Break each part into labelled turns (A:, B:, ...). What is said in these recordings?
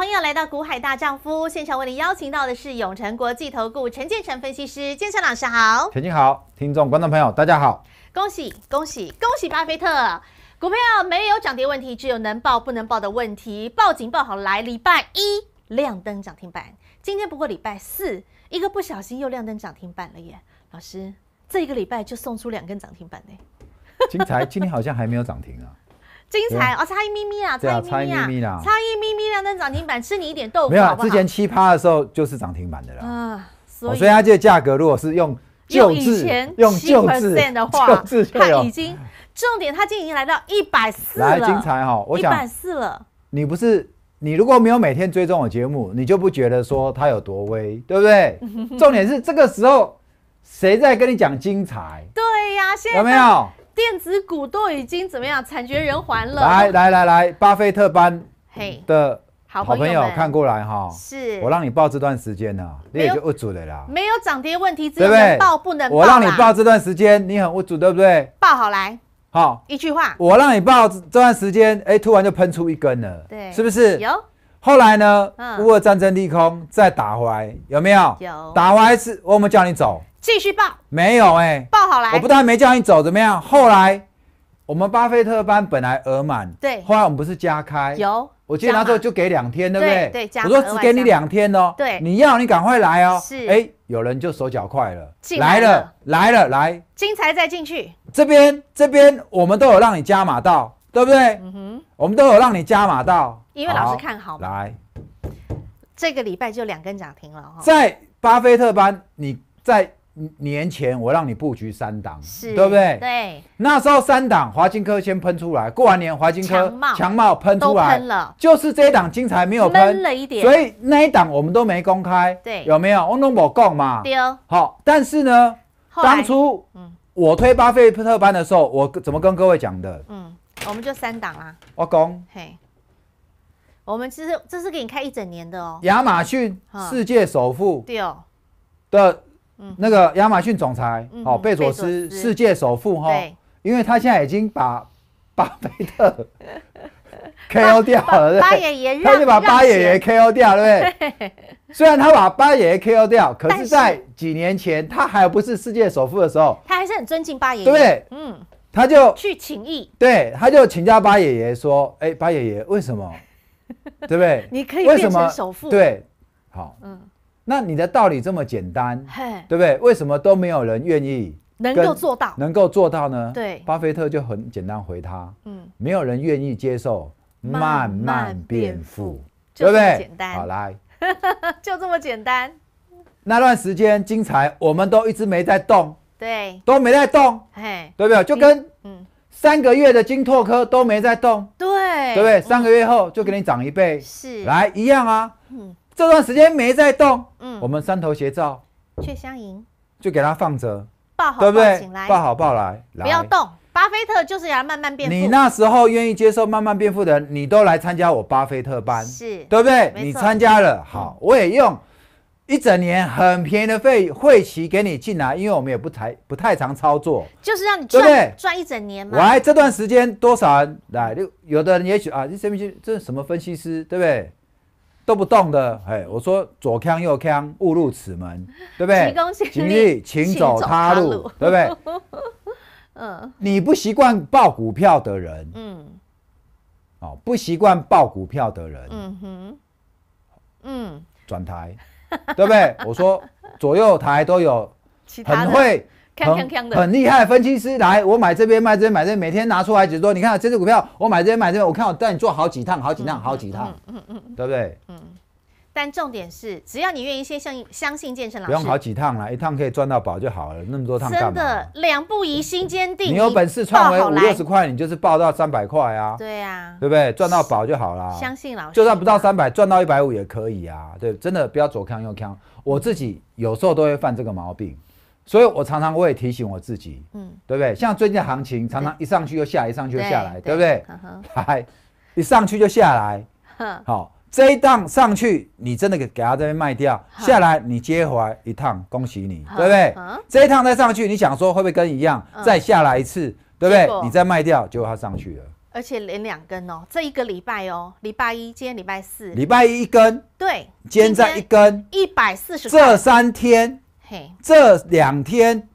A: 朋友来到股海大丈夫现场，为您邀请到的是永成国际投顾陈建成分析师，建成老师好。
B: 陈建好，听众观众朋友大家好。
A: 恭喜恭喜恭喜巴菲特，股票没有涨跌问题，只有能报不能报的问题。报警报好来，礼拜一亮灯涨停板。今天不过礼拜四，一个不小心又亮灯涨停板了耶。老师，这一个礼拜就送出两根涨停板呢，
B: 精彩，今天好像还没有涨停啊。
A: 精彩啊！猜咪咪啦，猜咪咪啦，猜咪咪啦！那涨停板吃你一点豆腐，没有之前七趴的
B: 时候就是涨停板的
A: 了。啊，所以它
B: 这个价格，如果是用旧制，用旧制的话，已经
A: 重点，它已经来到一百四了。来，精彩
B: 哈！一百四了，你不是你如果没有每天追踪我节目，你就不觉得说它有多威，对不对？重点是这个时候，谁在跟你讲精彩？
A: 对呀，有没有？电子股都已经怎么样惨绝人寰了？来来
B: 来来，巴菲特班的
A: 好朋友看
B: 过来哈！是，我让你报这段时间呢，你也就握住了啦，
A: 没有涨跌问题，对不对？报不能，报。我让你报这
B: 段时间，你很握住，对不对？报好来，好
A: 一句话，我让你
B: 报这段时间，哎，突然就喷出一根了，对，是不是？有。后来呢？乌克战争利空再打回来，有没有？有。打完一次，我们叫你走。继续报没有哎，报好来。我不但没叫你走，怎么样？后来我们巴菲特班本来额满，对。后来我们不是加开，有。我记得那时候就给两天，对不对？对。我说只给你两天哦。对。你要你赶快来哦。是。哎，有人就手脚快了，来了来了来。
A: 精彩再进去。
B: 这边这边我们都有让你加码到，对不对？嗯哼。我们都有让你加码到，
A: 因为老师看好。来，这个礼拜就两根涨停了哈。
B: 在巴菲特班，你在。年前我让你布局三档，对不对？对。那时候三档，华金科先喷出来，过完年华金科强茂喷出来，喷了。就是这一档精彩没有喷，了一点。所以那一档我们都没公开，对，有没有？我都没讲嘛。丢。好，但是呢，当初我推巴菲特班的时候，我怎么跟各位讲的？
A: 嗯，我们就三档啦。我公，嘿，我们其实这是给你开一整年的哦。
B: 亚马逊，世界首富，哦，的。那个亚马逊总裁，哦，贝佐斯，世界首富哈，因为他现在已经把巴菲特 KO 掉了，对爷爷，他就把巴爷爷 KO 掉对不对？虽然他把巴爷爷 KO 掉，可是，在几年前他还不是世界首富的时候，
A: 他还是很尊敬巴爷爷，对嗯，
B: 他就去请益，对，他就请教巴爷爷说：“哎，巴爷爷，为什么？对不对？你可以为什么首富？对，好，嗯。”那你的道理这么简单，对不对？为什么都没有人愿意能够做到？能够做到呢？对，巴菲特就很简单回他：嗯，没有人愿意接受慢慢变富，对不对？简单，好来，
A: 就这么简单。
B: 那段时间精彩，我们都一直没在动，对，都没在动，嘿，对不对？就跟嗯三个月的金拓科都没在动，
A: 对，对不对？
B: 三个月后就给你涨一倍，是，来一样啊，嗯。这段时间没在动，嗯，我们三头斜照，却相迎，就给他放着，抱好，对不对？抱好抱来，不要动。
A: 巴菲特就是要慢慢变富。你那时
B: 候愿意接受慢慢变富的，人，你都来参加我巴菲特班，是对不对？你参加了，好，我也用一整年很便宜的费会期给你进来，因为我们也不太不太常操作，
A: 就是让你对不对赚一整年嘛。来，
B: 这段时间多少人来？六，有的人也许啊，这什么这什么分析师，对不对？都不动的，哎，我说左康右康误入此门，对不对？极力请走他路，对不对？
A: 嗯，
B: 你不习惯报股票的人，嗯，哦，不习惯报股票的人，
A: 嗯哼，嗯，
B: 转台，对不对？我说左右台都有，很会。很很厉害，分析师来，我买这边，卖这边，买这边，每天拿出来，只说，你看这只股票，我买这边，买这边，我看我带你做好几趟，好几趟，好几趟，嗯嗯嗯，对不对？嗯。
A: 但重点是，只要你愿意先相相信健身老师，不用好几
B: 趟了，一趟可以赚到宝就好了，那么多趟真的
A: 两不疑心坚定，你有本事创回五六十
B: 块，你就是报到三百块啊？对啊，对不对？赚到宝就好了。相信老师，就算不到三百，赚到一百五也可以啊。对，真的不要左看右看，我自己有时候都会犯这个毛病。所以，我常常我也提醒我自己，嗯，对不对？像最近的行情，常常一上去又下，一上去就下来，对不对？来，一上去就下来，好，这一档上去，你真的给给他这边卖掉，下来你接回来一趟，恭喜你，对不对？这一趟再上去，你想说会不会跟一样，再下来一次，对不对？你再卖掉，就它上去了。
A: 而且连两根哦，这一个礼拜哦，礼拜一、今天、礼拜四，礼拜一一根，对，今天一根一百四十这三
B: 天。这两天，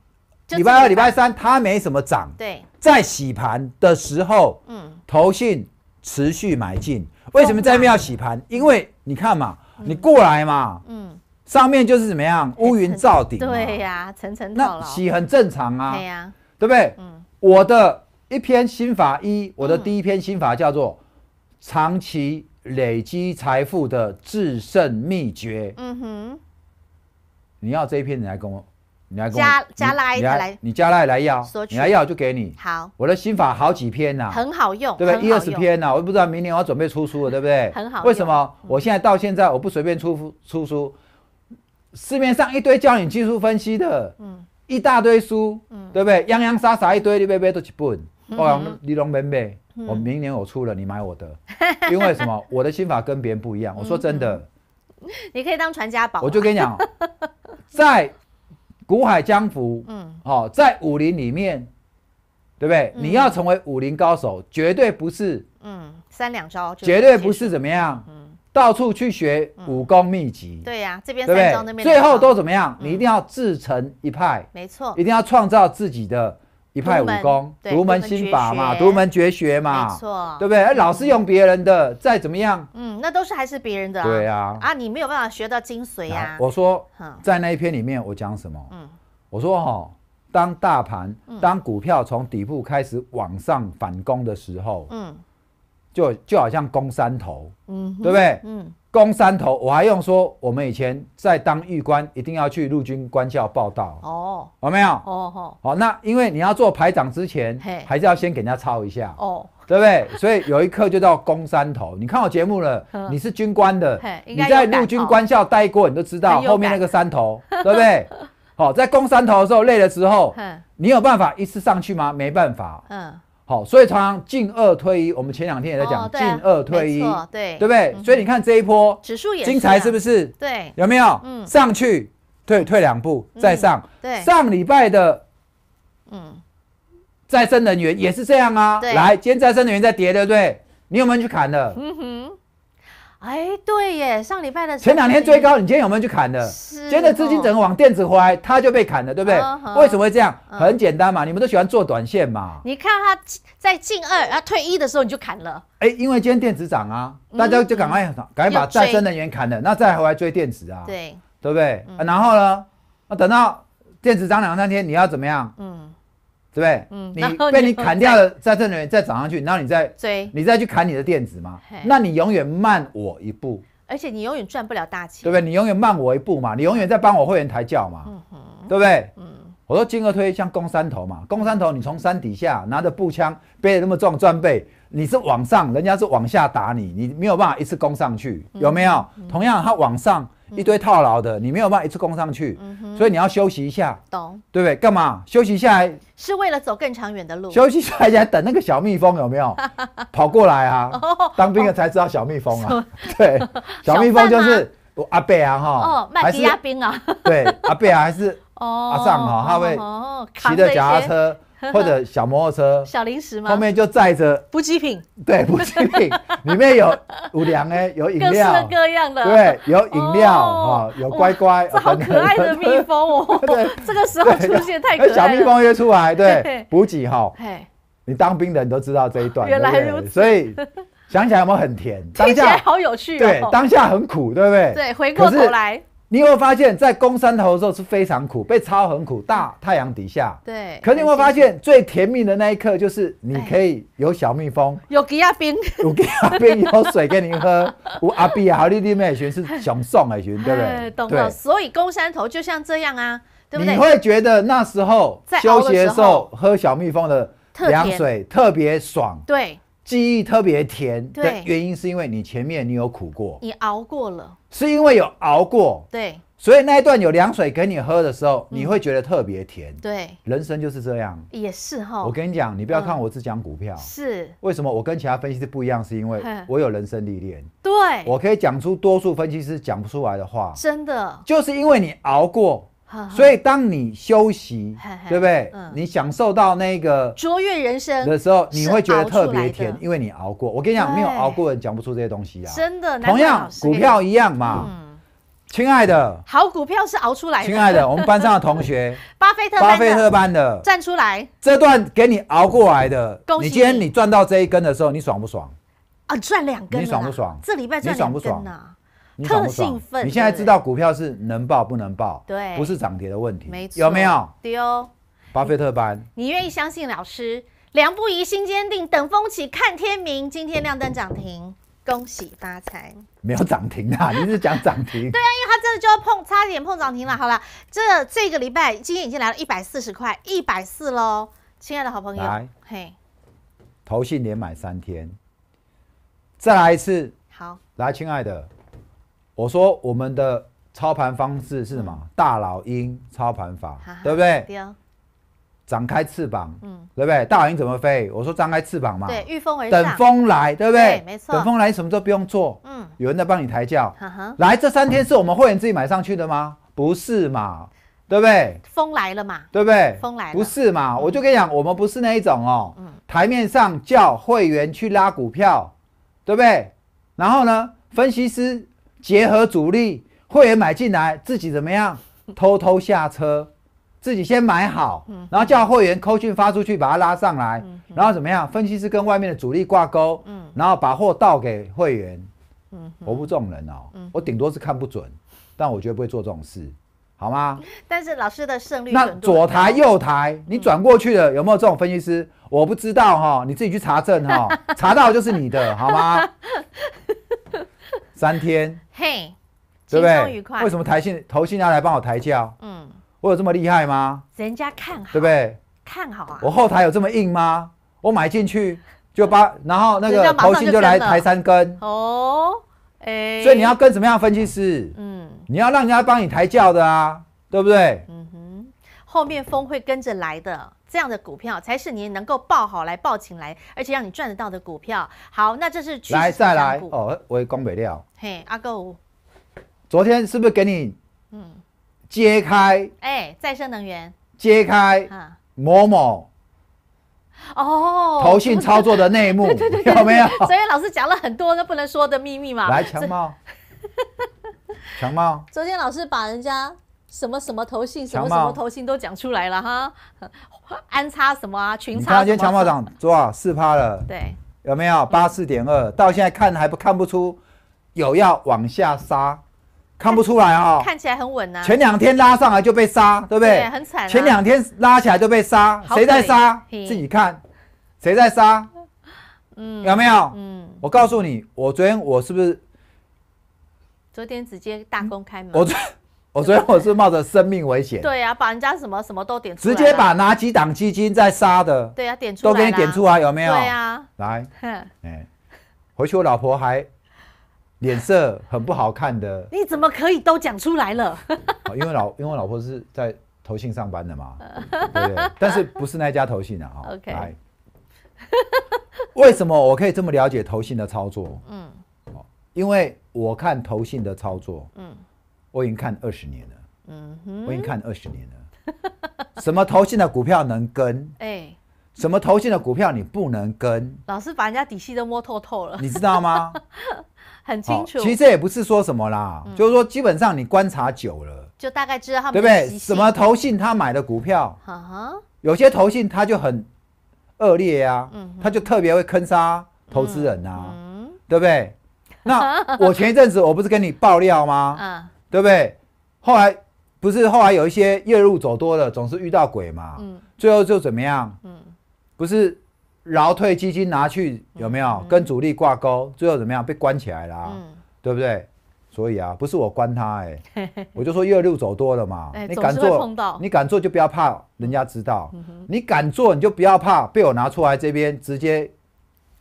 B: 礼拜二、礼拜三它没什么涨，对，在洗盘的时候，嗯，投信持续买进。为什么在要洗盘？因为你看嘛，你过来嘛，嗯，上面就是怎么样，乌云罩顶，对
A: 呀，层层套牢，洗
B: 很正常啊，对呀，对不对？嗯，我的一篇心法一，我的第一篇心法叫做长期累积财富的制胜秘诀。
A: 嗯哼。
B: 你要这一篇，你来跟我，你来跟我加加来，来，你加来来要，你来要就给你。好。我的心法好几篇呐，很
A: 好用，对不对？一二十篇
B: 呐，我也不知道明年我要准备出书了，对不对？很好。为什么？我现在到现在我不随便出出书，市面上一堆教你技术分析的，嗯，一大堆书，嗯，对不对？洋洋洒洒一堆，你别别都记本，稳。我你侬没本，我明年我出了，你买我的，因为什么？我的心法跟别人不一样。我说真的。
A: 你可以当传家宝，我就跟你讲，
B: 在古海江湖，嗯，哦，在武林里面，对不对？你要成为武林高手，绝对不是，
A: 嗯，三两招，绝对不
B: 是怎么样，嗯，到处去学武功秘籍，
A: 对呀，这边三招那边，最后都怎
B: 么样？你一定要自成一派，没错，一定要创造自己的。一派武功，独门心法嘛，独门绝学嘛，没错，对不对？哎，老是用别人的，再怎么样，
A: 嗯，那都是还是别人的，对啊，啊，你没有办法学到精髓啊。
B: 我说，在那一篇里面，我讲什么？嗯，我说哈，当大盘、当股票从底部开始往上反攻的时候，嗯，就就好像攻山头，
A: 嗯，对不对？嗯。
B: 攻山头，我还用说？我们以前在当狱官，一定要去陆军官校报道。
A: 哦，有没有？哦，
B: 好，那因为你要做排长之前，还是要先给人家抄一下。哦，对不对？所以有一课就叫攻山头。你看我节目了，你是军官的，你在陆军官校待过，你都知道后面那个山头，对不对？好，在攻山头的时候累的时候，你有办法一次上去吗？没办法。嗯。好，所以常常进二退一，我们前两天也在讲进二退一，对对不对？所以你看这一波指数也精彩，是不是？对，有没有？嗯，上去，退退两步再上，对。上礼拜的，嗯，再生能源也是这样啊。来，今天再生能源在跌，对不对？你有没有去砍的？嗯哼。
A: 哎，对耶，上礼拜的前两天追高，
B: 你今天有没有去砍的？是，今天的资金整个往电子回来，它就被砍了，对不对？为什么会这样？很简单嘛，你们都喜欢做短线嘛。
A: 你看它在进二，然后退一的时候，你就砍了。
B: 哎，因为今天电子涨啊，大家就赶快赶快把再生能源砍了，那再回来追电子啊，对对不对？然后呢，那等到电子涨两三天，你要怎么样？对不对？嗯，你被你砍掉了，在这里再涨上去，然后你再追，你再去砍你的电子嘛，那你永远慢我一步，
A: 而且你永远赚不了大钱，对
B: 不对？你永远慢我一步嘛，你永远在帮我会员抬轿嘛，对不对？嗯，我说金额推像攻山头嘛，攻山头你从山底下拿着步枪，背着那么重装备。你是往上，人家是往下打你，你没有办法一次攻上去，有没有？同样，他往上一堆套牢的，你没有办法一次攻上去，所以你要休息一下，懂对不对？干嘛？休息下来
A: 是为了走更长远的路。休息下来
B: 等那个小蜜蜂有没有 跑过来啊？当兵的才知道小蜜蜂啊，对，小蜜蜂就是我阿贝啊哈，麦是阿
A: 兵啊？对，
B: 阿贝啊还是
A: 阿尚啊？他会骑着脚踏车。或者
B: 小摩托车，小
A: 零食嘛，后面
B: 就载着
A: 补给品，对补给
B: 品 里面有五粮哎，有饮料，各式各样的，对，有饮料哈，有乖乖，这好可爱的蜜
A: 蜂哦，对，这个时候出现太可爱，小蜜蜂约出来，对补
B: 给哈，你当兵的你都知道这一段，原来如此，所以想起来有没有很甜？当下好
A: 有趣，对，当下很
B: 苦，对不对？对，回过头来。你有发现，在攻山头的时候是非常苦，被超很苦，大太阳底下。对。可你有发现，最甜蜜的那一刻就是你可以有小蜜蜂，
A: 有阿 冰，有阿冰有水
B: 给你喝，有阿冰好丽丽蜜群是想送海群，对不对？懂了。所
A: 以攻山头就像这样啊，对不对？你会
B: 觉得那时候休息的时候喝小蜜蜂的凉水特别爽，对，记忆特别甜。对，原因是因为你前面你有苦过，
A: 你熬过了。
B: 是因为有熬过，对，所以那一段有凉水给你喝的时候，你会觉得特别甜。对，人生就是这样，
A: 也是哈。我
B: 跟你讲，你不要看我只讲股票，是为什么？我跟其他分析师不一样，是因为我有人生历练。对，我可以讲出多数分析师讲不出来的话。
A: 真的，
B: 就是因为你熬过。所以，当你休息，对不对？你享受到那个
A: 卓越人生的时候，你会觉得特别甜，
B: 因为你熬过。我跟你讲，没有熬过人讲不出这些东西啊。真
A: 的，同样股票
B: 一样嘛。亲爱的，
A: 好股票是熬出来的。亲爱的，我们班
B: 上的同学，
A: 巴菲特，巴菲特班的站出来。
B: 这段给你熬过来的，你今天你赚到这一根的时候，你爽不爽？
A: 啊，赚两根，你爽不爽？这礼拜赚两根呐。
B: 特兴奋！你现在知道股票是能爆不能爆，对，不是涨跌的问题。没错，有没有？有，巴菲特班。
A: 你愿意相信老师？两不疑，心坚定，等风起看天明。今天亮灯涨停，恭喜发财！
B: 没有涨停啊，你是讲涨停？对
A: 啊，因为他真的就要碰，差点碰涨停了。好了，这这个礼拜今天已经来了一百四十块，一百四喽，亲爱的，好朋友。来，嘿，
B: 投信连买三天，再来一次。好，来，亲爱的。我说我们的操盘方式是什么？大老鹰操盘法，对不对？对展开翅膀，嗯，对不对？大老鹰怎么飞？我说张开翅膀嘛。对，御风而等风来，对不对？对，没错。等风来，什么时候不用做？嗯，有人在帮你抬轿。哈哈。来，这三天是我们会员自己买上去的吗？不是嘛，对不对？
A: 风来了嘛，对不对？风来了，不
B: 是嘛？我就跟你讲，我们不是那一种哦。嗯。台面上叫会员去拉股票，对不对？然后呢，分析师。结合主力会员买进来，自己怎么样偷偷下车，自己先买好，然后叫会员扣群发出去，把它拉上来，然后怎么样？分析师跟外面的主力挂钩，然后把货倒给会员，我不这种人哦，我顶多是看不准，但我觉得不会做这种事，好吗？
A: 但是老师的胜率那左台右
B: 台，你转过去了有没有这种分析师？我不知道哈，你自己去查证哈，查到就是你的，好吗？三天，
A: 嘿，轻松愉快。为什么台信、
B: 投信要来帮我抬轿？嗯，我有这么厉害吗？
A: 人家看好，对不对？看好啊！我后台有这么硬
B: 吗？我买进去就把，然后那个投信就来抬三根
A: 哦，哎，所以你要跟
B: 怎么样，分析师？嗯，你要让人家帮你抬轿的啊，对不对？嗯哼，
A: 后面风会跟着来的。这样的股票才是你能够报好来报进来，而且让你赚得到的股票。好，那这是来再来
B: 哦，为讲北料。
A: 嘿，阿哥，
B: 昨天是不是给你嗯揭开？
A: 哎，再生能源
B: 揭开啊，某某
A: 哦，投信操作的内幕 有没有？所以老师讲了很多那不能说的秘密嘛。来，强茂，
B: 强茂，
A: 昨天老师把人家。什么什么头性，什么什么头性都讲出来了哈，安插什么啊？群插。你看今天强暴涨
B: 多少？四趴了。对，有没有八四点二？到现在看还不看不出有要往下杀，看不出来啊。看
A: 起来很稳啊。前两天拉上
B: 来就被杀，对不对？很惨。前两天拉起来就被杀，谁在杀？自己看，谁在杀？嗯，有没有？嗯，我告诉你，我昨天我是不是？
A: 昨天直接大公开门。我昨。
B: 我昨天我是冒着生命危险，对
A: 呀，把人家什么什么都点出来，直接把
B: 哪几档基金在杀的，对
A: 呀，点出来都给你点出来，有没有？对呀，来，嗯
B: 嗯，回去我老婆还脸色很不好看的，
A: 你怎么可以都讲出来了？
B: 因为老因为老婆是在投信上班的嘛，
A: 对，但
B: 是不是那家投信的哈？OK，来，为什么我可以这么了解投信的操作？嗯，因为我看投信的操作，嗯。我已经看二十年了，
A: 嗯哼，我已经看
B: 二十年了，什么投信的股票能跟，哎，什么投信的股票你不能跟，
A: 老师把人家底细都摸透透了，你知道吗？很清楚。其实这也
B: 不是说什么啦，就是说基本上你观察久了，
A: 就大概知道他们对不对？什么投信
B: 他买的股票，有些投信他就很恶劣呀，他就特别会坑杀投资人啊，对不对？
A: 那我前一阵
B: 子我不是跟你爆料吗？嗯。对不对？后来不是后来有一些夜路走多了，总是遇到鬼嘛。嗯，最后就怎么样？嗯，不是，劳退基金拿去有没有跟主力挂钩？最后怎么样？被关起来了，嗯，对不对？所以啊，不是我关他，哎，我就说夜路走多了嘛。你敢做，你敢做就不要怕人家知道，你敢做你就不要怕被我拿出来这边直接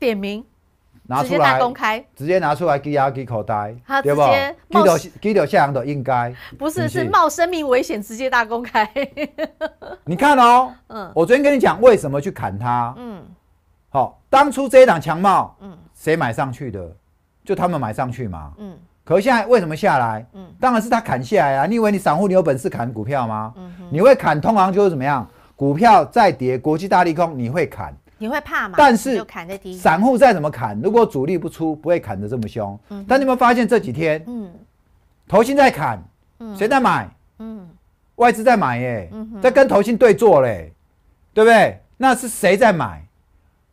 B: 点名。拿出来公开，直接拿出来给牙给口袋，对不？给到给到下阳的应该不是，是冒
A: 生命危险直接大公开。
B: 你看哦，嗯，我昨天跟你讲为什么去砍它，嗯，好，当初这一档强帽，嗯，谁买上去的？就他们买上去嘛，嗯，可现在为什么下来？嗯，当然是他砍下来啊。你以为你散户你有本事砍股票吗？你会砍通常就是怎么样？股票再跌，国际大利空，你会砍？
A: 你会怕吗？但是散
B: 户再怎么砍，如果主力不出，不会砍得这么凶。嗯。但你有没有发现这几天，嗯，头新在砍，谁在买？嗯，外资在买耶，在跟投信对坐嘞，对不对？那是谁在买？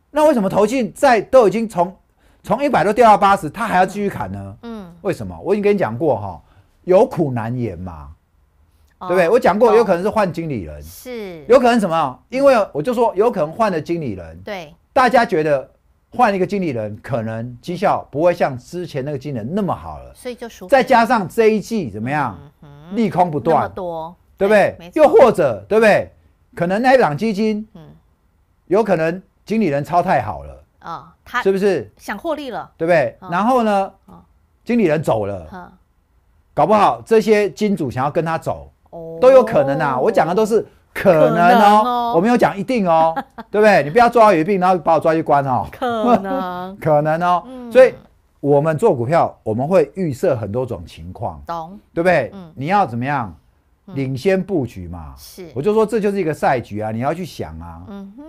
B: 那为什么投新在都已经从从一百多掉到八十，他还要继续砍呢？嗯，为什么？我已经跟你讲过哈，有苦难言嘛。对不对？我讲过，有可能是换经理人，
A: 是有可
B: 能什么？因为我就说，有可能换了经理人，对，大家觉得换一个经理人，可能绩效不会像之前那个经理人那么好了，
A: 所以就说再
B: 加上这一季怎么样，利空不断，多，对不对？又或者，对不对？可能那档基金，嗯，有可能经理人抄太好了
A: 啊，他是不是想获利了？
B: 对不对？然后呢？经理人走了，搞不好这些金主想要跟他走。都有可能啊。我讲的都是可能哦，我没有讲一定哦，对不对？你不要抓到有病，然后把我抓去关哦。可能，可能哦。所以我们做股票，我们会预设很多种情况，懂，对不对？嗯，你要怎么样领先布局嘛？是，我就说这就是一个赛局啊，你要去想啊。嗯哼，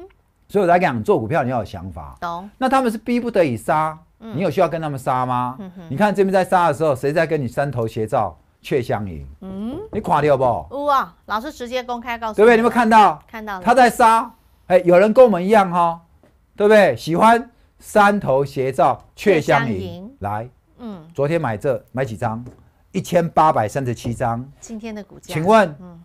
B: 所以我才讲做股票你要有想法。懂。那他们是逼不得已杀，你有需要跟他们杀吗？你看这边在杀的时候，谁在跟你三头斜照？却相迎，嗯，你垮掉不好？
A: 哇！老师直接公开告诉，对不对？有没有看到？看到了。他在杀，
B: 哎，有人跟我们一样哈，对不对？喜欢三头斜照却相迎，来，嗯，昨天买这买几张？一千八百三十七张。
A: 今天的股价，请问，
B: 嗯，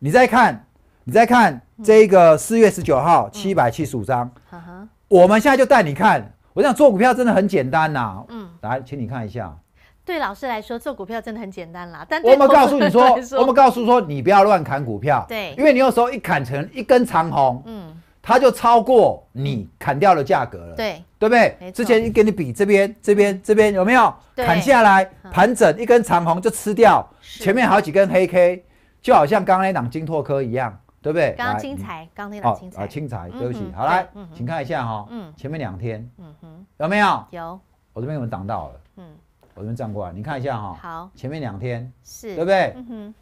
B: 你再看，你再看这个四月十九号七百七十五张，哈哈。我们现在就带你看，我想做股票真的很简单呐，嗯，来，请你看一下。
A: 对老师来说，做股票真的很简单啦。但我没有告诉你说，我没有
B: 告诉说你不要乱砍股票。对，因为你有时候一砍成一根长红，嗯，它就超过你砍掉的价格了。对，对不对？之前跟你比，这边、这边、这边有没有砍下来？盘整一根长红就吃掉前面好几根黑 K，就好像刚刚那档金拓科一样，对不对？刚刚精彩，
A: 刚那档精彩。啊，精
B: 彩！对不起，好来，请看一下哈，嗯，前面两天，嗯哼，有没有？有，我这边有没有挡到了。我这边站过来，你看一下哈。好。前面两天是对不对？嗯哼。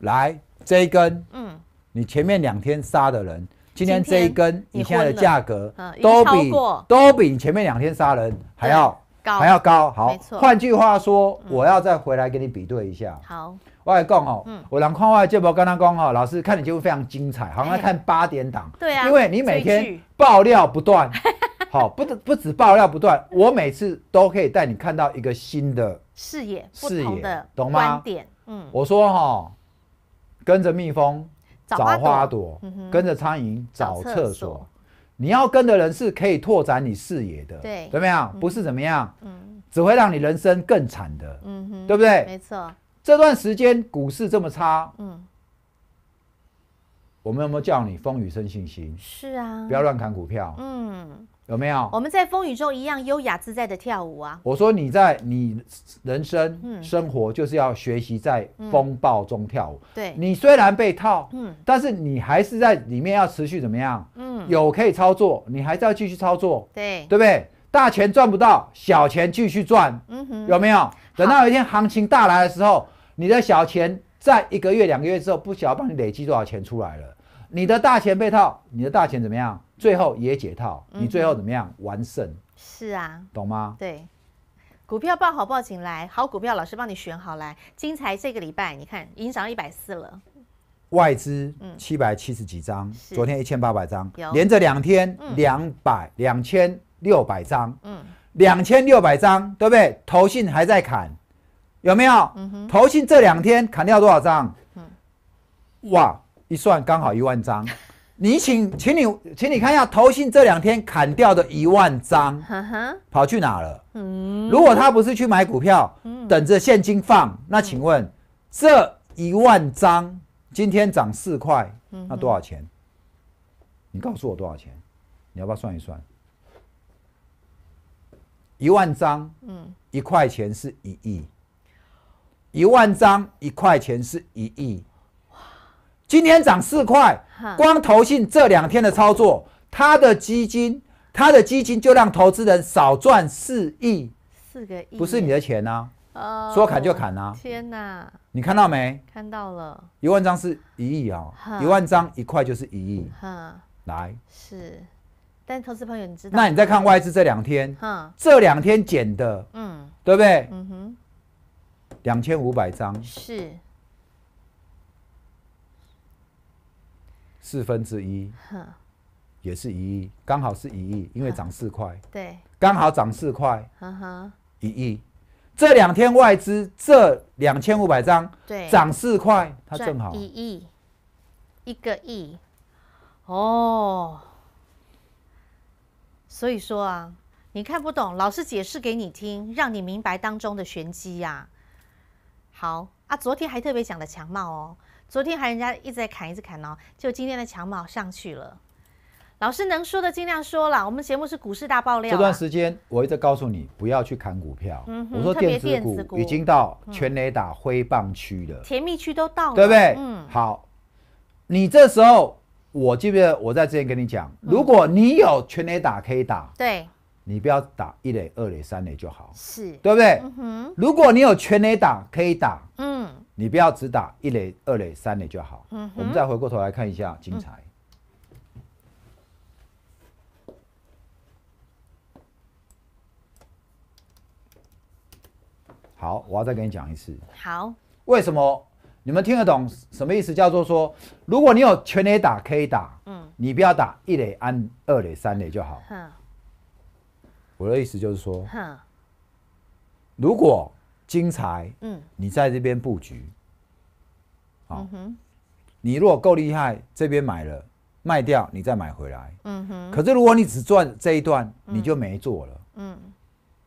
B: 来这一根，嗯，你前面两天杀的人，今天这一根，你现在的价格，都比都比你前面两天杀人还要还要高。好，换句话说，我要再回来给你比对一下。好。我来讲哦，我两块外借不跟他讲哦。老师，看你节目非常精彩。好，来看八点档。对啊。因为你每天爆料不断。好，不不止爆料不断，我每次都可以带你看到一个新的
A: 视野，视野的，懂吗？观点，嗯。我
B: 说哈，跟着蜜蜂找花朵，跟着苍蝇找厕所，你要跟的人是可以拓展你视野的，对。怎么样？不是怎么样，嗯，只会让你人生更惨的，
A: 嗯哼，对不对？没错。
B: 这段时间股市这么差，嗯，我们有没有叫你风雨生信心？是啊。不要乱砍股票，
A: 嗯。有没有？我们在风雨中一样优雅自在的跳舞啊！
B: 我说你在你人生生活就是要学习在风暴中跳舞。对你虽然被套，嗯，但是你还是在里面要持续怎么样？嗯，有可以操作，你还是要继续操作，对，对不对？大钱赚不到，小钱继续赚，嗯哼，有没有？等到有一天行情大来的时候，你的小钱在一个月两个月之后，不晓得帮你累积多少钱出来了？你的大钱被套，你的大钱怎么样？最后也解套，你最后怎么样完胜？
A: 是啊，懂吗？对，股票报好报警来，好股票老师帮你选好来。精彩这个礼拜，你看，已经涨到一百四了，
B: 外资七百七十几张，昨天一千八百张，连着两天两百两千六百张，两千六百张对不对？投信还在砍，有没有？嗯投信这两天砍掉多少张？嗯，哇，一算刚好一万张。你请，请你，请你看一下投信这两天砍掉的一万张，跑去哪了？
A: 如果他不是
B: 去买股票，等着现金放，那请问这一万张今天涨四块，那多少钱？你告诉我多少钱？你要不要算一算？一万张，嗯，一块钱是一亿，一万张一块钱是一亿。今天涨四块，光投信这两天的操作，他的基金，他的基金就让投资人少赚四亿，
A: 四个亿，不是你的钱呐，哦、说砍就砍啊！天哪，
B: 你看到没？
A: 看到了，
B: 一万张是一亿啊，一万张一块就是一亿，嗯，来，
A: 是，但投资朋友，你知道，那你再看
B: 外资这两天，这两天减的，嗯，对不对？嗯哼，两千五百张是。四分之一，也是一亿，刚好是一亿，因为涨四块，对，刚好涨四块，一亿，这两天外资这两千五百张，对，涨四块，它正好一
A: 亿，一个亿，哦，所以说啊，你看不懂，老师解释给你听，让你明白当中的玄机呀。好啊，昨天还特别讲了强貌哦。昨天还人家一直在砍，一直砍哦，就今天的强卯上去了。老师能说的尽量说了。我们节目是股市大爆料。这段时
B: 间我一直告诉你不要去砍股票，我说电子股已经到全雷打挥棒区了，甜
A: 蜜区都到了，对不对？嗯，
B: 好，你这时候我记不？我在之前跟你讲，如果你有全雷打可以打，对。你不要打一垒、二垒、三垒就好，是对不对？如果你有全垒打，可以打。嗯，你不要只打一垒、二垒、三垒就好。嗯，我们再回过头来看一下精彩。好，我要再跟你讲一次。好。为什么？你们听得懂什么意思？叫做说，如果你有全垒打，可以打。嗯，你不要打一垒、安二垒、三垒就好。嗯。我的意思就是说，如果金财，嗯，你在这边布局，好，你如果够厉害，这边买了卖掉，你再买回来，嗯哼。可是如果你只赚这一段，你就没做了，嗯，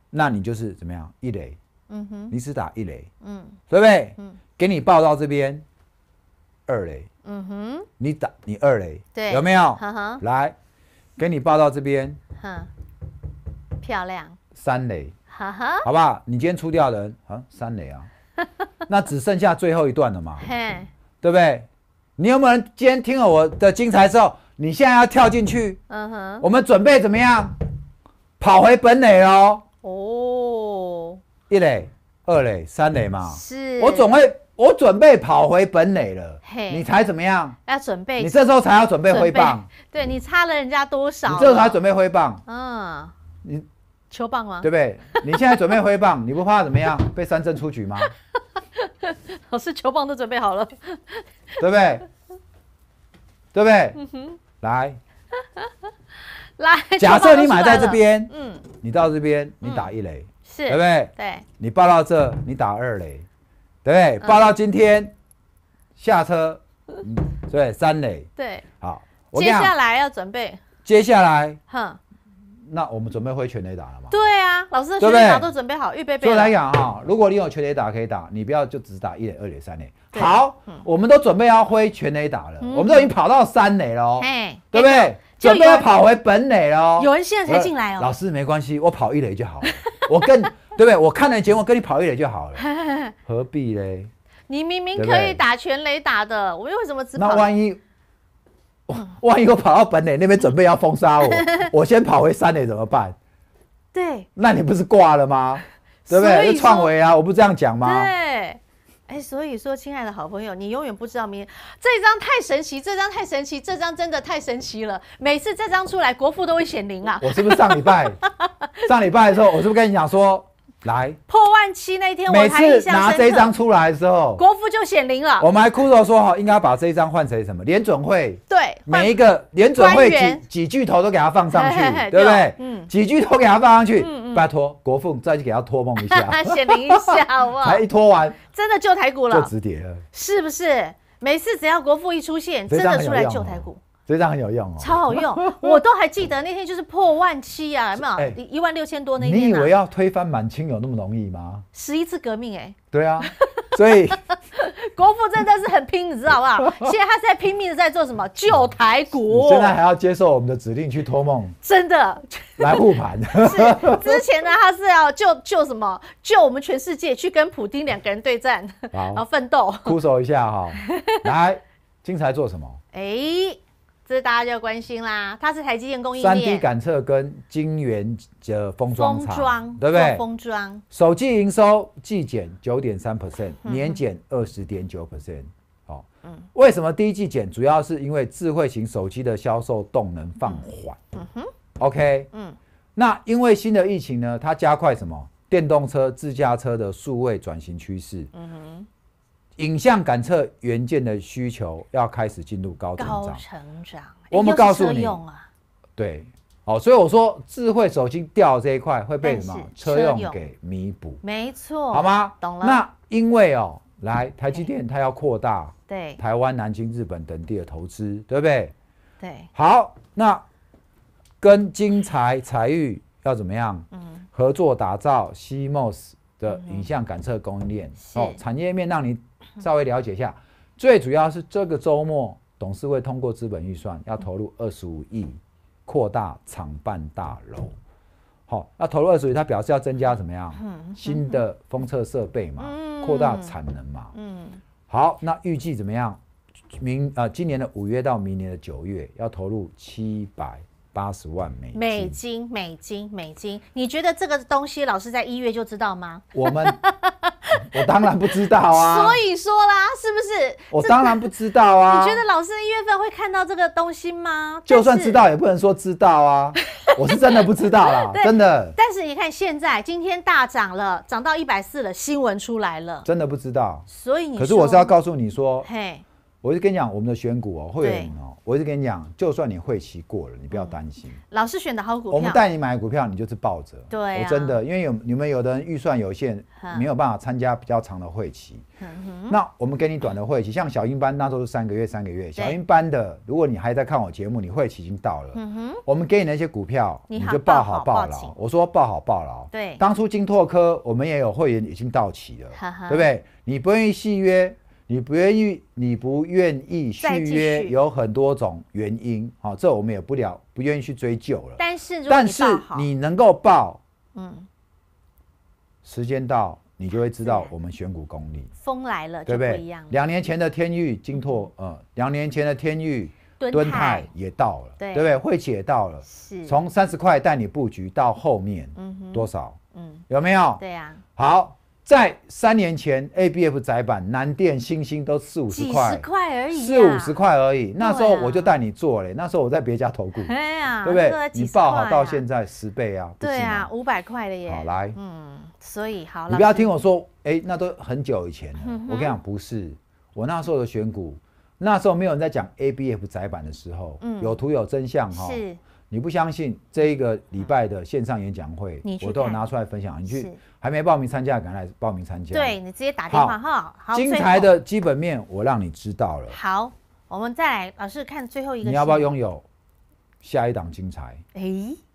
B: 那你就是怎么样一雷，嗯哼，你只打一雷，嗯，对不对？嗯，给你报到这边二雷，嗯哼，你打你二雷，对，有没有？来给你报到这边，
A: 哼。漂亮，三垒，哈哈，好
B: 不好？你今天出掉人，啊，三垒啊，那只剩下最后一段了嘛，嘿，对不对？你有没有今天听了我的精彩之后，你现在要跳进去？
A: 嗯哼，我
B: 们准备怎么样？跑回本垒哦。哦，一垒、二垒、三垒嘛，是我准备，我准备跑回本垒了。嘿，你才怎么样？
A: 要准备，你这时候才要准备挥棒。对你差了人家多少？你这时候才准备挥棒。嗯，你。球棒吗？对不
B: 对？你现在准备挥棒，你不怕怎么样被三振出局吗？
A: 老师，球棒都准备好了，对
B: 不对？对不对？来，
A: 来，假设你买在这边，嗯，
B: 你到这边，你打一雷，是，对不对？对，你报到这，你打二雷，对不对？报到今天下车，对，三垒，对，好，接下
A: 来要准备，
B: 接下来，哼。那我们准备挥全雷打了嘛？
A: 对啊，老师，全雷打都准备好，预备。所以来讲哈，
B: 如果你有全雷打可以打，你不要就只打一垒、二垒、三垒。好，我们都准备要挥全雷打了，我们都已经跑到三垒喽，
A: 对不对？准备要跑回
B: 本垒喽。有人现在才进来哦。老师没关系，我跑一垒就好了。我跟对不对？我看了节目，跟你跑一垒就好了。何必嘞？
A: 你明明可以打全雷打的，我们为什么只那万
B: 一？万一我跑到本垒那边，准备要封杀我，我先跑回三垒怎么办？对，那你不是挂了吗？对不对？又创维啊！我不这样讲吗？
A: 对，哎，所以说，亲爱的好朋友，你永远不知道明天。这张太神奇，这张太神奇，这张真的太神奇了。每次这张出来，国富都会显灵啊！我是
B: 不是上礼拜？上礼拜的时候，我是不是跟你讲说？来
A: 破万七那天，每次拿这一张
B: 出来的时候，
A: 国富就显灵了。我
B: 们还哭着说：“哈，应该把这一张换成什么联准会？对，每一个联准会几几巨头都给他放上去，对不对？嗯，几巨头给他放上去，拜托国富再去给他托梦一下，显灵一下
A: 好不好？才一托完，真的救台股了，就止跌了，是不是？每次只要国富一出现，真的出来救台股。”
B: 这张很有用哦，
A: 超好用，我都还记得那天就是破万七啊，有没有？一万六千多那天。你以为
B: 要推翻满清有那么容易吗？
A: 十一次革命，哎。
B: 对啊，所以
A: 国父真的是很拼，你知道吧？不好？现在他是在拼命的在做什么？救台股。现在还
B: 要接受我们的指令去托梦。
A: 真的。
B: 来护盘。是。
A: 之前呢，他是要救救什么？救我们全世界，去跟普丁两个人对战，然后奋斗，苦
B: 守一下哈。来，精彩做什么？
A: 哎。大家就要关心啦，它是台积电供应链。三 D 感
B: 测跟晶圆的封装，封装对不对？封装。手机营收季减九点三 percent，年减二十点九 percent。好，嗯，为什么第一季减？主要是因为智慧型手机的销售动能放缓。嗯哼，OK，嗯，那因为新的疫情呢，它加快什么？电动车、自驾车的数位转型趋势。嗯哼。影像感测元件的需求要开始进入高成
A: 长，我们告诉你，
B: 对，好，所以我说智慧手机掉这一块会被什么车用给弥补，
A: 没错，好吗？懂了。那
B: 因为哦，来台积电它要扩大对台湾、南京、日本等地的投资，对不对？对。好，那跟晶财财域要怎么样？嗯，合作打造 CMOS 的影像感测供应链，哦，产业面让你。稍微了解一下，最主要是这个周末董事会通过资本预算，要投入二十五亿，扩大厂办大楼。好，那投入二十五亿，他表示要增加怎么样？新的封测设备嘛，扩大产能嘛。嗯。好，那预计怎么样？明啊，今年的五月到明年的九月，要投入七百八十万美美
A: 金美金美金。你觉得这个东西老师在一月就知道吗？
B: 我们。我当然不知道啊，所
A: 以说啦，是不是？我当然不
B: 知道啊。你觉得
A: 老师一月份会看到这个东西吗？就
B: 算知道，也不能说知道啊。我是真的不知道啦，真的。
A: 但是你看，现在今天大涨了，涨到一百四了，新闻出来了，
B: 真的不知道。所
A: 以你，可是我是要
B: 告诉你说，嘿，我就跟你讲，我们的选股哦，会员哦。我一直跟你讲，就算你会期过了，你不要担心。
A: 老师选的好股票，我们带你
B: 买股票，你就是抱着。对，我真的，因为有你们有的人预算有限，没有办法参加比较长的会期。那我们给你短的会期，像小英班那时候是三个月，三个月。小英班的，如果你还在看我节目，你会期已经到了。我们给你那些股票，你就报好报牢。我说报好报牢。对，当初金拓科我们也有会员已经到期了，对不对？你不愿意续约？你不愿意，你不愿意续约，有很多种原因，好，这我们也不聊，不愿意去追究了。
A: 但是，但是
B: 你能够报，嗯，时间到，你就会知道我们选股功力。
A: 风来了，对不对？两
B: 年前的天域金拓，呃，两年前的天域敦泰也到了，对不对？汇企也到了，从三十块带你布局到后面，嗯多少？嗯，有没有？对呀。好。在三年前，ABF 窄板南电星星都四五十块，十
A: 块而已，四五十
B: 块而已。那时候我就带你做嘞，那时候我在别家投股，
A: 对不对？你报好到现
B: 在十倍啊！对
A: 啊，五百块的耶。好来，嗯，所以好，你不要听
B: 我说，哎，那都很久以前了。我跟你讲，不是我那时候的选股，那时候没有人在讲 ABF 窄板的时候，嗯，有图有真相哈。是。你不相信这一个礼拜的线上演讲会，我都拿出来分享。你去还没报名参加，赶快来报名参加。对
A: 你直接打电话哈。好，精彩的
B: 基本面我让你知道了。
A: 好，我们再来，老师看最后一个。你要不要拥
B: 有下一档精彩？哎，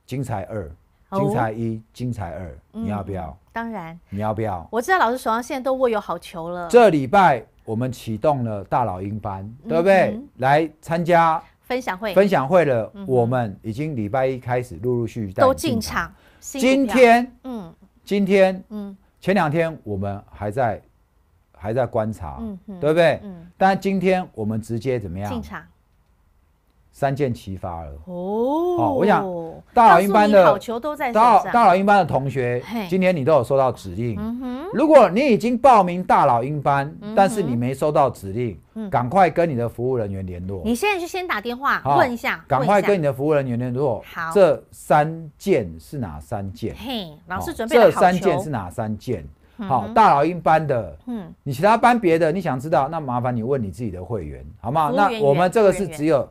B: 精彩二，精彩一，精彩二，你要不要？当然。你要不要？
A: 我知道老师手上现在都握有好球了。这
B: 礼拜我们启动了大老鹰班，对不对？来参加。
A: 分享会，分享
B: 会了。我们已经礼拜一开始，陆陆续续都进场。
A: 今天，嗯，
B: 今天，嗯，前两天我们还在还在观察，嗯，对不对？嗯，但今天我们直接怎么样？进场。三箭齐发了
A: 哦！我想大老鹰班的，大老大老鹰
B: 班的同学，今天你都有收到指令。如果你已经报名大老鹰班，但是你没收到指令，赶快跟你的服务人员联络。你现
A: 在就先打电话问一下，赶快跟你的
B: 服务人员联络。好，这三件是哪三件？
A: 嘿，老师准备这三件是
B: 哪三件？好，大老鹰班的，嗯，你其他班别的你想知道，那麻烦你问你自己的会员，好吗？那我们这个是只有。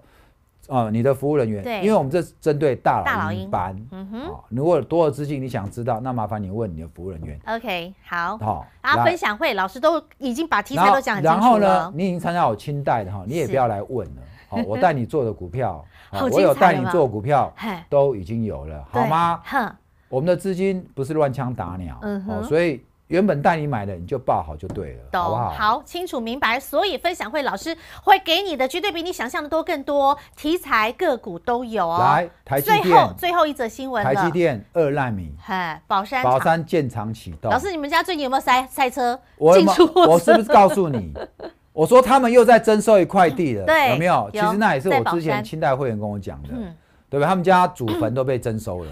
B: 呃，你的服务人员，对，因为我们这是针对大佬班，嗯哼，如果多的资金你想知道，那麻烦你问你的服务人员。
A: OK，好，好啊，分享会老师都已经把题材都讲了。然后呢，
B: 你已经参加我清代的哈，你也不要来问了，好，我带你做的股票，我有带你做股票，都已经有了，好吗？哼，我们的资金不是乱枪打鸟，嗯哼，所以。原本带你买的，你就报好就对了，好不好？好
A: 清楚明白，所以分享会老师会给你的绝对比你想象的多更多题材个股都有哦。来，台积电最后最后一则新闻，台积电二烂米，嘿，宝山宝山
B: 建厂启动。老师，
A: 你们家最近有没有塞赛车？我我是不是 告诉你？
B: 我说他们又在征收一块地了，对，有没有？其实那也是我之前清代会员跟我讲的，对吧？他们家祖坟都被征收了，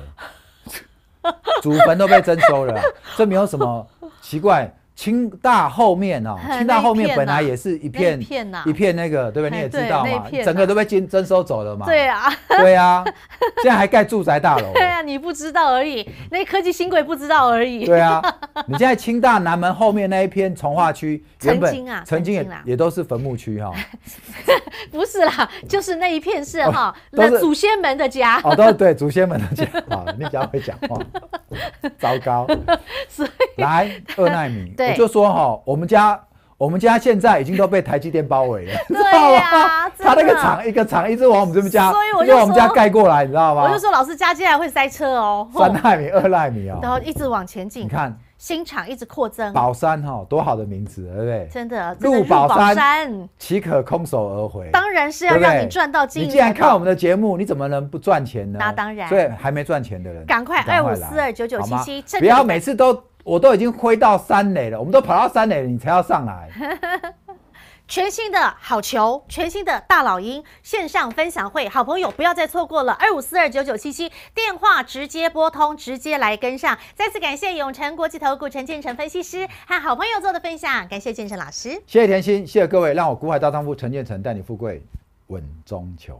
B: 祖坟都被征收了，这没有什么。奇怪。清大后面哦，清大后面本来也是一片一片一片那个对不对？你也知道嘛，整个都被征征收走了嘛。对
A: 啊，对啊，
B: 现在还盖住宅大楼。对
A: 啊，你不知道而已，那科技新贵不知道而已。对啊，你
B: 现在清大南门后面那一片从化区，曾经啊，曾经也也都是坟墓区哈，
A: 不是啦，就是那一片是哈，都是祖先们的家。哦，都是
B: 对祖先们的家啊，那家会讲话，糟糕，来二奈米。我就说哈，我们家，我们家现在已经都被台积电包围了。道啊，他那个厂一个厂一直往我们这边加，所以我就说，往家盖过来，你知道吗？我就说，
A: 老师加进来会塞车哦。三纳米、二
B: 纳米哦，然后
A: 一直往前进。看新厂一直扩增，宝
B: 山哈，多好的名字，对不对？
A: 真的，入宝山
B: 岂可空手而回？当然是要让你赚到金。你既然看我们的节目，你怎么能不赚钱呢？那当然。所以还没赚钱的人，赶快二五四二九九七七，不要每次都。我都已经挥到三垒了，我们都跑到三垒了，你才要上来？
A: 全新的好球，全新的大老鹰线上分享会，好朋友不要再错过了，二五四二九九七七电话直接拨通，直接来跟上。再次感谢永诚国际投顾陈建成分析师和好朋友做的分享，感谢建成老师，
B: 谢谢甜心，谢谢各位，让我古海大丈夫陈建成带你富贵稳中求。